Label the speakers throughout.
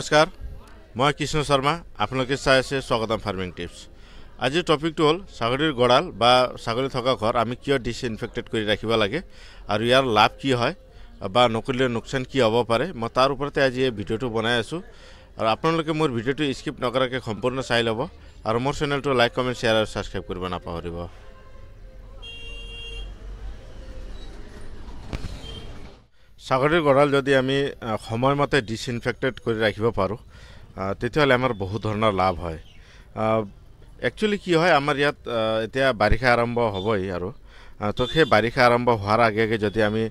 Speaker 1: নমস্কাৰ মই কৃষ্ণ শৰ্মা আপনাদেৰ চাই আছে স্বাগতম ফাৰ্মিং টিপস আজি টপিকটো হল ছাগলীৰ গঁড়াল বা ছাগলী থকা ঘৰ আমি কিয় ডিছইনফেক্টেড কৰি ৰাখিব লাগে আৰু ইয়াৰ লাভ কি হয় বা নকৰিলে লোকচান কি হ'ব পাৰে মই তাৰ ওপৰতে আজি এই ভিডিঅ'টো বনাই আছোঁ আৰু আপোনালোকে মোৰ ভিডিঅ'টো স্কিপ নকৰাকৈ সম্পূৰ্ণ চাই ল'ব আৰু মোৰ চেনেলটো লাইক কমেণ্ট শ্বেয়াৰ আৰু ছাবস্ক্ৰাইব কৰিব নাপাহৰিব ছাগলীৰ গঁড়াল যদি আমি সময়মতে ডিছইনফেক্টেড কৰি ৰাখিব পাৰোঁ তেতিয়াহ'লে আমাৰ বহু ধৰণৰ লাভ হয় একচুৱেলি কি হয় আমাৰ ইয়াত এতিয়া বাৰিষা আৰম্ভ হ'বই আৰু তো সেই বাৰিষা আৰম্ভ হোৱাৰ আগে আগে যদি আমি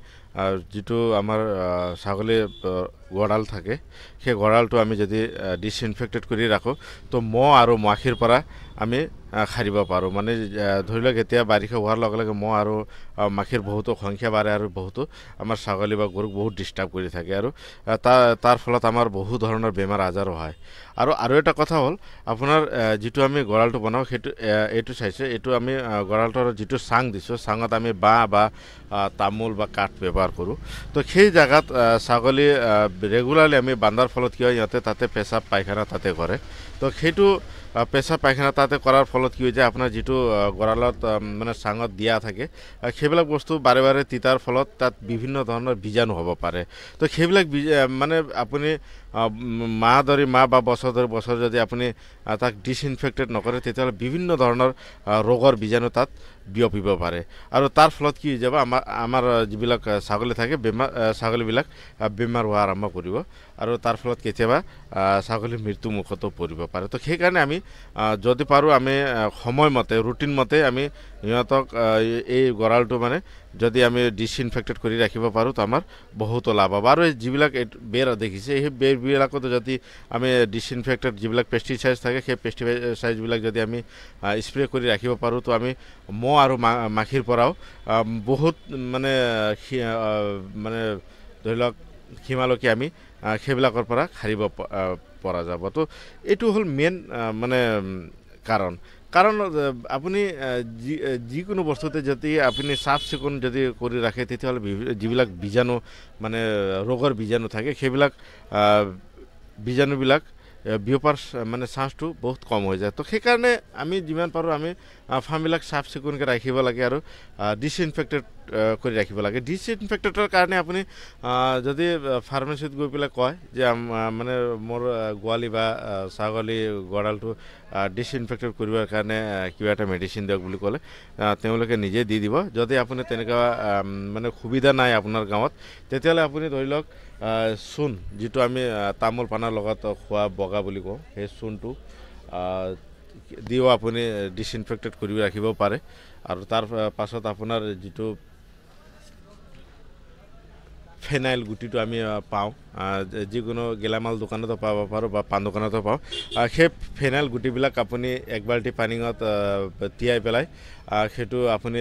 Speaker 1: যিটো আমাৰ ছাগলী গঁড়াল থাকে সেই গঁড়ালটো আমি যদি ডিছইনফেক্টেড কৰি ৰাখোঁ তো মহ আৰু মাখিৰ পৰা আমি সাৰিব পাৰোঁ মানে ধৰি লওক এতিয়া বাৰিষা হোৱাৰ লগে লগে মহ আৰু মাখিৰ বহুতো সংখ্যা বাঢ়ে আৰু বহুতো আমাৰ ছাগলী বা গৰুক বহুত ডিষ্টাৰ্ব কৰি থাকে আৰু তাৰ তাৰ ফলত আমাৰ বহু ধৰণৰ বেমাৰ আজাৰো হয় আৰু আৰু এটা কথা হ'ল আপোনাৰ যিটো আমি গঁড়ালটো বনাওঁ সেইটো এইটো চাইছোঁ এইটো আমি গঁড়ালটোৰ যিটো চাং দিছোঁ চাঙত আমি বাঁহ বা তামোল বা কাঠ ব্যৱহাৰ কৰোঁ তো সেই জেগাত ছাগলী ৰেগুলাৰলি আমি বান্ধাৰ ফলত কি হয় সিহঁতে তাতে পেচাব পায়খানা তাতে কৰে তো সেইটো পেচাব পায়খানা তাতে কৰাৰ ফলত কি হয় যে আপোনাৰ যিটো গঁৰালত মানে চাঙত দিয়া থাকে সেইবিলাক বস্তু বাৰে বাৰে তিতাৰ ফলত তাত বিভিন্ন ধৰণৰ বীজাণু হ'ব পাৰে তো সেইবিলাক মানে আপুনি মা দৰে মা বা বছৰ দৰে বছৰ যদি আপুনি তাক ডিছইনফেক্টেড নকৰে তেতিয়াহ'লে বিভিন্ন ধৰণৰ ৰোগৰ বীজাণু তাত বিয়পিব পাৰে আৰু তাৰ ফলত কি হৈ যাব আমাৰ আমাৰ যিবিলাক ছাগলী থাকে বেমাৰ ছাগলীবিলাক বেমাৰ হোৱা আৰম্ভ কৰিব আৰু তাৰ ফলত কেতিয়াবা ছাগলী মৃত্যুমুখতো পৰিব পাৰে তো সেইকাৰণে আমি যদি পাৰোঁ আমি সময়মতে ৰুটিনমতে আমি সিহঁতক এই গঁৰালটো মানে যদি আমি ডিছইনফেক্টেড কৰি ৰাখিব পাৰোঁ তো আমাৰ বহুতো লাভ হ'ব আৰু এই যিবিলাক বেৰ দেখিছে সেই বেৰবিলাকতো যদি আমি ডিছইনফেক্টেড যিবিলাক পেষ্টিচাইজ থাকে সেই পেষ্টিচাইজবিলাক যদি আমি স্প্ৰে কৰি ৰাখিব পাৰোঁ তো আমি মহ আৰু মা মাখিৰ পৰাও বহুত মানে মানে ধৰি লওক সীমালৈকে আমি সেইবিলাকৰ পৰা সাৰিব পৰা যাব তো এইটো হ'ল মেইন মানে কাৰণ কাৰণ আপুনি যিকোনো বস্তুতে যদি আপুনি চাফ চিকুণ যদি কৰি ৰাখে তেতিয়াহ'লে যিবিলাক বীজাণু মানে ৰোগৰ বীজাণু থাকে সেইবিলাক বীজাণুবিলাক ভিউপাৰ মানে চাঞ্চটো বহুত কম হৈ যায় তো সেইকাৰণে আমি যিমান পাৰোঁ আমি ফাৰ্মবিলাক চাফ চিকুণকৈ ৰাখিব লাগে আৰু ডিছইনফেক্টেড কৰি ৰাখিব লাগে ডিছইনফেক্টেডৰ কাৰণে আপুনি যদি ফাৰ্মাচীত গৈ পেলাই কয় যে মানে মোৰ গোৱালি বা ছাগলী গঁড়ালটো ডিছইনফেক্টেড কৰিবৰ কাৰণে কিবা এটা মেডিচিন দিয়ক বুলি ক'লে তেওঁলোকে নিজে দি দিব যদি আপুনি তেনেকুৱা মানে সুবিধা নাই আপোনাৰ গাঁৱত তেতিয়াহ'লে আপুনি ধৰি লওক চূণ যিটো আমি তামোল পাণৰ লগত খোৱা বগা বুলি কওঁ সেই চূণটো দিও আপুনি ডিছইনফেক্টেড কৰি ৰাখিব পাৰে আৰু তাৰ পাছত আপোনাৰ যিটো ফেনাইল গুটিটো আমি পাওঁ যিকোনো গেলামাল দোকানতো পাব পাৰোঁ বা পাণ দোকানতো পাওঁ সেই ফেনাইল গুটিবিলাক আপুনি এক বাল্টি পানীত তিয়াই পেলাই সেইটো আপুনি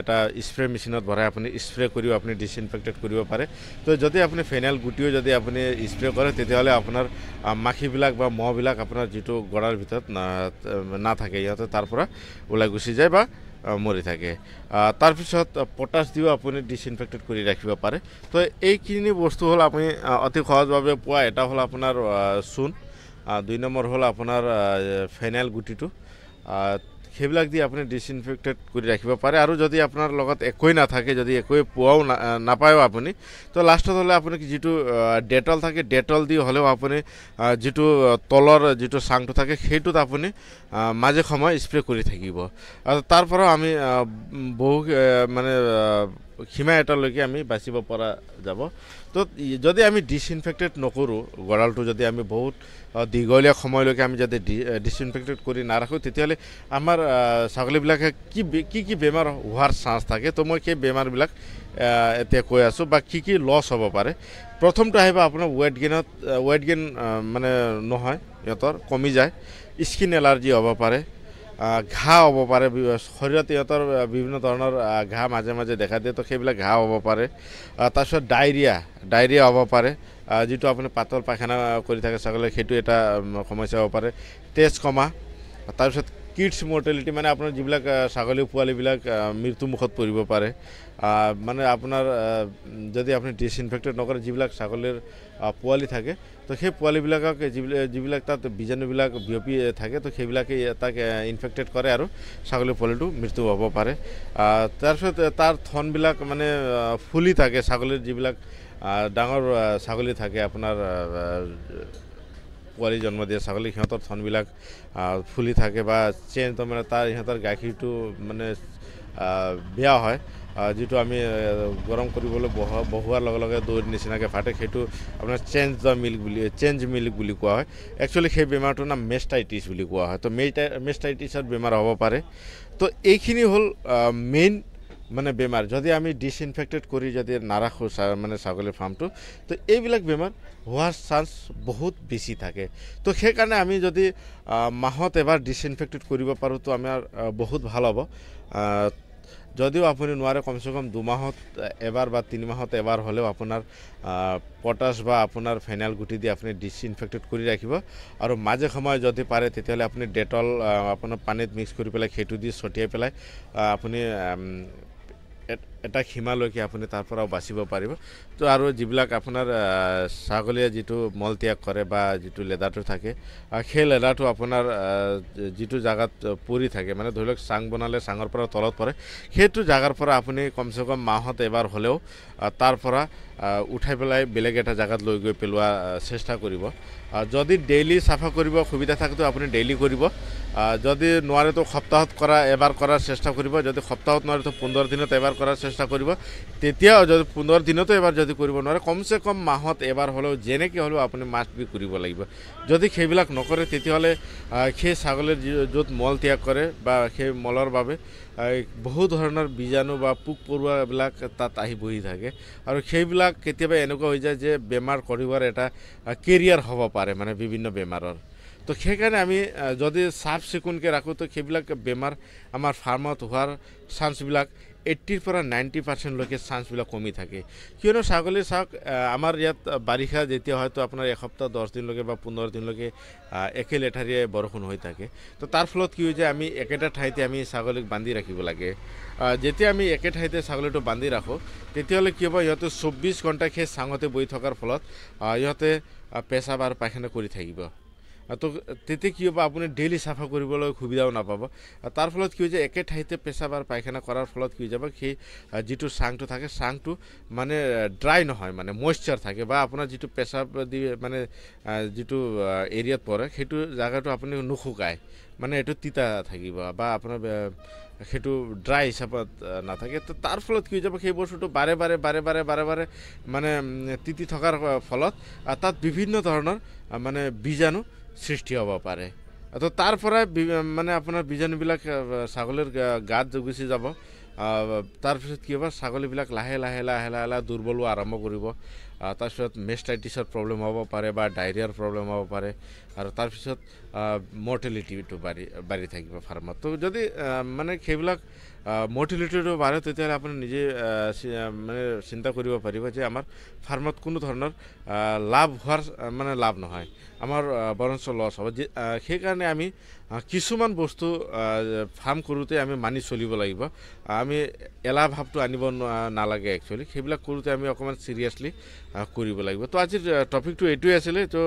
Speaker 1: এটা স্প্ৰে মেচিনত ভৰাই আপুনি স্প্ৰে কৰিও আপুনি ডিছইনফেক্টেড কৰিব পাৰে তো যদি আপুনি ফেনাইল গুটিও যদি আপুনি স্প্ৰে কৰে তেতিয়াহ'লে আপোনাৰ মাখিবিলাক বা মহবিলাক আপোনাৰ যিটো গড়াৰ ভিতৰত নাথাকে সিহঁতে তাৰ পৰা ওলাই গুচি যায় বা মৰি থাকে তাৰপিছত পটাছ দিও আপুনি ডিছইনফেক্টেড কৰি ৰাখিব পাৰে তো এইখিনি বস্তু হ'ল আপুনি অতি সহজভাৱে পোৱা এটা হ'ল আপোনাৰ চূণ দুই নম্বৰ হ'ল আপোনাৰ ফেনাইল গুটিটো সেইবিলাক দি আপুনি ডিছইনফেক্টেড কৰি ৰাখিব পাৰে আৰু যদি আপোনাৰ লগত একোৱেই নাথাকে যদি একোৱেই পোৱাও না নাপায়ো আপুনি তো লাষ্টত হ'লে আপুনি যিটো ডেটল থাকে ডেটল দি হ'লেও আপুনি যিটো তলৰ যিটো চাংটো থাকে সেইটোত আপুনি মাজে সময়ে স্প্ৰে কৰি থাকিব আৰু তাৰ পৰাও আমি বহু মানে সীমা এটালৈকে আমি বাচিব পৰা যাব তো যদি আমি ডিছইনফেক্টেড নকৰোঁ গঁড়ালটো যদি আমি বহুত দীঘলীয়া সময়লৈকে আমি যদি ডিছইনফেক্টেড কৰি নাৰাখোঁ তেতিয়াহ'লে আমাৰ ছাগলীবিলাকে কি কি কি বেমাৰ হোৱাৰ চান্স থাকে তো মই সেই বেমাৰবিলাক এতিয়া কৈ আছোঁ বা কি কি লছ হ'ব পাৰে প্ৰথমটো আহিব আপোনাৰ ৱেট গেইনত ৱেট গেইন মানে নহয় সিহঁতৰ কমি যায় স্কিন এলাৰ্জি হ'ব পাৰে ঘাঁ হ'ব পাৰে শৰীৰত ইহঁতৰ বিভিন্ন ধৰণৰ ঘাঁ মাজে মাজে দেখা দিয়ে তো সেইবিলাক ঘাঁ হ'ব পাৰে তাৰপিছত ডায়েৰিয়া ডায়েৰিয়া হ'ব পাৰে যিটো আপুনি পাতল পায়খানা কৰি থাকে ছাগলী সেইটো এটা সমস্যা হ'ব পাৰে তেজ কমা তাৰপিছত কিডছ মৰ্টেলিটি মানে আপোনাৰ যিবিলাক ছাগলী পোৱালিবিলাক মৃত্যুমুখত পৰিব পাৰে মানে আপোনাৰ যদি আপুনি ডিছইনফেক্টেড নকৰে যিবিলাক ছাগলীৰ পোৱালি থাকে তো সেই পোৱালিবিলাকক যিবিলাক তাত বীজাণুবিলাক বিয়পি থাকে তো সেইবিলাকে তাক ইনফেক্টেড কৰে আৰু ছাগলী পোৱালিটো মৃত্যু হ'ব পাৰে তাৰপিছত তাৰ থনবিলাক মানে ফুলি থাকে ছাগলীৰ যিবিলাক ডাঙৰ ছাগলী থাকে আপোনাৰ পোৱালি জন্ম দিয়ে ছাগলী সিহঁতৰ থনবিলাক ফুলি থাকে বা চেঞ্জ তাৰমানে তাৰ সিহঁতৰ গাখীৰটো মানে বেয়া হয় যিটো আমি গৰম কৰিবলৈ বহ বহোৱাৰ লগে লগে দৈৰ নিচিনাকৈ ফাটে সেইটো আপোনাৰ চেঞ্জ দ্য মিল্ক বুলি চেঞ্জ মিল্ক বুলি কোৱা হয় একচুৱেলি সেই বেমাৰটোৰ নাম মেষ্টাইটিছ বুলি কোৱা হয় তো মেটাই মেষ্টাইটিছত বেমাৰ হ'ব পাৰে তো এইখিনি হ'ল মেইন মানে বেমাৰ যদি আমি ডিছইনফেক্টেড কৰি যদি নাৰাখোঁ মানে ছাগলীৰ ফাৰ্মটো তো এইবিলাক বেমাৰ হোৱাৰ চান্স বহুত বেছি থাকে তো সেইকাৰণে আমি যদি মাহত এবাৰ ডিছইনফেক্টেড কৰিব পাৰোঁ তো আমাৰ বহুত ভাল হ'ব যদিও আপুনি নোৱাৰে কমচে কম দুমাহত এবাৰ বা তিনিমাহত এবাৰ হ'লেও আপোনাৰ পটাছ বা আপোনাৰ ফেনাইল গুটি দি আপুনি ডিছইনফেক্টেড কৰি ৰাখিব আৰু মাজে সময়ে যদি পাৰে তেতিয়াহ'লে আপুনি ডেটল আপোনাৰ পানীত মিক্স কৰি পেলাই সেইটো দি ছটিয়াই পেলাই আপুনি এটা সীমালৈকে আপুনি তাৰ পৰাও বাচিব পাৰিব তো আৰু যিবিলাক আপোনাৰ ছাগলীয়ে যিটো মলত্যাগ কৰে বা যিটো লেদাটো থাকে সেই লেদাটো আপোনাৰ যিটো জেগাত পৰি থাকে মানে ধৰি লওক চাং বনালে চাঙৰ পৰা তলত পৰে সেইটো জেগাৰ পৰা আপুনি কমচে কম মাহত এবাৰ হ'লেও তাৰ পৰা উঠাই পেলাই বেলেগ এটা জেগাত লৈ গৈ পেলোৱা চেষ্টা কৰিব যদি ডেইলি চাফা কৰিব সুবিধা থাকেতো আপুনি ডেইলি কৰিব যদি নোৱাৰেতো সপ্তাহত কৰা এবাৰ কৰাৰ চেষ্টা কৰিব যদি সপ্তাহত নোৱাৰেতো পোন্ধৰ দিনত এবাৰ কৰাৰ চেষ্টা চেষ্টা কৰব তেতিয়াও যদি পোন্ধৰ দিনতো এবাৰ যদি কৰিব নোৱাৰে কমচে কম মাহত এবাৰ হলেও যেনে হলেও আপুনি মাছ বি কৰিব লাগিব যদি সেইবিলাক নকৰে তেতিয়াহ'লে হলে সেই ছাগলেৰ যত মল ত্যাগ কৰে বা সেই মলৰ বাবে বহু ধৰণৰ বীজাণু বা পোক পৰুৱাবিলাক তাত আহি বহি থাকে আৰু সেইবিলাক কেতিয়াবা এনেকুৱা হৈ যায় যে বেমাৰ কৰিবৰ এটা কেৰিয়াৰ হব পাৰে মানে বিভিন্ন বেমাৰৰ তো সেইকাৰণে আমি যদি চাফ চিকুণকৈ ৰাখোঁ তো সেইবিলাক বেমাৰ আমাৰ ফাৰ্মত হোৱাৰ চান্সবিলাক এইট্টিৰ পৰা নাইণ্টি পাৰ্চেণ্টলৈকে চাঞ্চবিলাক কমি থাকে কিয়নো ছাগলী চাওক আমাৰ ইয়াত বাৰিষা যেতিয়া হয়তো আপোনাৰ এসপ্তাহ দহ দিনলৈকে বা পোন্ধৰ দিনলৈকে একে লেঠাৰিয়ে বৰষুণ হৈ থাকে তো তাৰ ফলত কি হয় যে আমি একেটা ঠাইতে আমি ছাগলীক বান্ধি ৰাখিব লাগে যেতিয়া আমি একে ঠাইতে ছাগলীটো বান্ধি ৰাখোঁ তেতিয়াহ'লে কি হ'ব সিহঁতে চৌব্বিছ ঘণ্টা সেই চাঙতে বহি থকাৰ ফলত সিহঁতে পেচাব আৰু পায়খানা কৰি থাকিব তো তেতিয়া কি হ'ব আপুনি ডেইলি চাফা কৰিবলৈ সুবিধাও নাপাব তাৰ ফলত কি হৈ যায় একে ঠাইতে পেচাব আৰু পায়খানা কৰাৰ ফলত কি হৈ যাব সেই যিটো চাংটো থাকে চাংটো মানে ড্ৰাই নহয় মানে মইশ্চাৰ থাকে বা আপোনাৰ যিটো পেচাব দি মানে যিটো এৰিয়াত পৰে সেইটো জেগাটো আপুনি নুশুকায় মানে এইটো তিতা থাকিব বা আপোনাৰ সেইটো ড্ৰাই হিচাপত নাথাকে তো তাৰ ফলত কি হৈ যাব সেই বস্তুটো বাৰে বাৰে বাৰে বাৰে বাৰে বাৰে মানে তিতি থকাৰ ফলত তাত বিভিন্ন ধৰণৰ মানে বীজাণু সৃষ্টি হ'ব পাৰে তো তাৰ পৰাই মানে আপোনাৰ বীজাণুবিলাক ছাগলীৰ গাত গুচি যাব তাৰপিছত কি হ'ব ছাগলীবিলাক লাহে লাহে লাহে লাহে লাহে দুৰ্বলো আৰম্ভ কৰিব তাৰপিছত মেষ্টাইটিছৰ প্ৰব্লেম হ'ব পাৰে বা ডায়েৰিয়াৰ প্ৰব্লেম হ'ব পাৰে আৰু তাৰপিছত মৰ্টেলিটিটো বাঢ়ি বাঢ়ি থাকিব ফাৰ্মত ত' যদি মানে সেইবিলাক মৰ্টেলিটিটো বাঢ়ে তেতিয়াহ'লে আপুনি নিজে মানে চিন্তা কৰিব পাৰিব যে আমাৰ ফাৰ্মত কোনো ধৰণৰ লাভ হোৱাৰ মানে লাভ নহয় আমাৰ বৰঞ্চ লছ হ'ব যে সেইকাৰণে আমি কিছুমান বস্তু ফাৰ্ম কৰোঁতে আমি মানি চলিব লাগিব আমি এলাহ ভাৱটো আনিব নালাগে একচুৱেলি সেইবিলাক কৰোঁতে আমি অকণমান ছিৰিয়াছলি কৰিব লাগিব তো আজিৰ টপিকটো এইটোৱেই আছিলে তো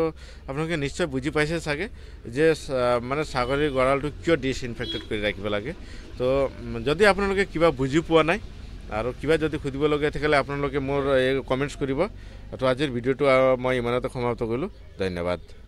Speaker 1: আপোনালোকে নিশ্চয় বুজি পাইছে চাগে যে মানে ছাগলীৰ গঁৰালটো কিয় ডিছইনফেক্টেড কৰি ৰাখিব লাগে তো যদি আপোনালোকে কিবা বুজি পোৱা নাই আৰু কিবা যদি সুধিবলগীয়া থাকিলে আপোনালোকে মোৰ এই কমেণ্টছ কৰিব তো আজিৰ ভিডিঅ'টো মই ইমানতে সমাপ্ত কৰিলোঁ ধন্যবাদ